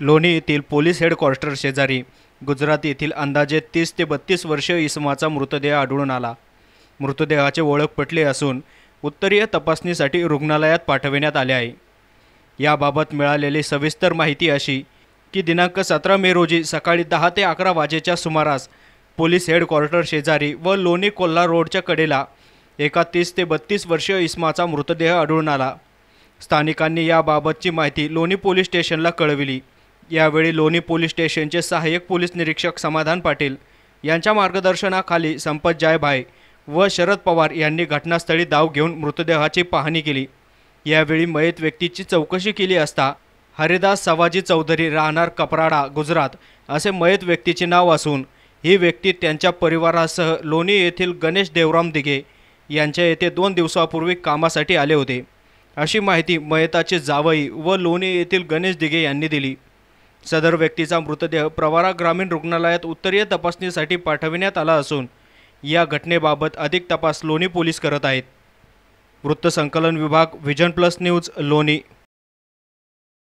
लोणी येथील police headquarter शेजारी गुजरात येथील अंदाजे तीस ते बत्तीस वर्ष इसमाचा मृतदेह आढळून आला मृतदेहाचे ओळख पटले असून उत्तरीय तपासणीसाठी रुग्णालयात पाठविण्यात आले आहे याबाबत मिळालेली सविस्तर माहिती अशी की दिनांक सतरा मे रोजी सकाळी दहा ते अकरा वाजेच्या सुमारास पोलीस हेडक्वार्टर शेजारी व लोणी कोल्हा रोडच्या कडेला एका तीस ते बत्तीस वर्षीय इसमाचा मृतदेह आढळून आला स्थानिकांनी याबाबतची माहिती लोणी पोलीस स्टेशनला कळविली यावेळी लोणी पोलीस स्टेशनचे सहाय्यक पोलीस निरीक्षक समाधान पाटील यांच्या मार्गदर्शनाखाली संपत जायभाय व शरद पवार यांनी घटनास्थळी धाव घेऊन मृतदेहाची पाहणी केली यावेळी मयत व्यक्तीची चौकशी केली असता हरिदास सवाजी चौधरी राहणार कपराडा गुजरात असे मयत व्यक्तीचे नाव असून ही व्यक्ती त्यांच्या परिवारासह लोणी येथील गणेश देवराम दिघे यांच्या येथे दोन दिवसापूर्वी कामासाठी आले होते अशी माहिती मयताचे जावई व लोणी येथील गणेश दिघे यांनी दिली सदर व्यक्तीचा मृतदेह प्रवारा ग्रामीण रुग्णालयात उत्तरीय तपासणीसाठी पाठविण्यात आला असून या घटनेबाबत अधिक तपास लोणी पोलीस करत आहेत वृत्तसंकलन विभाग व्हिजन प्लस न्यूज लोणी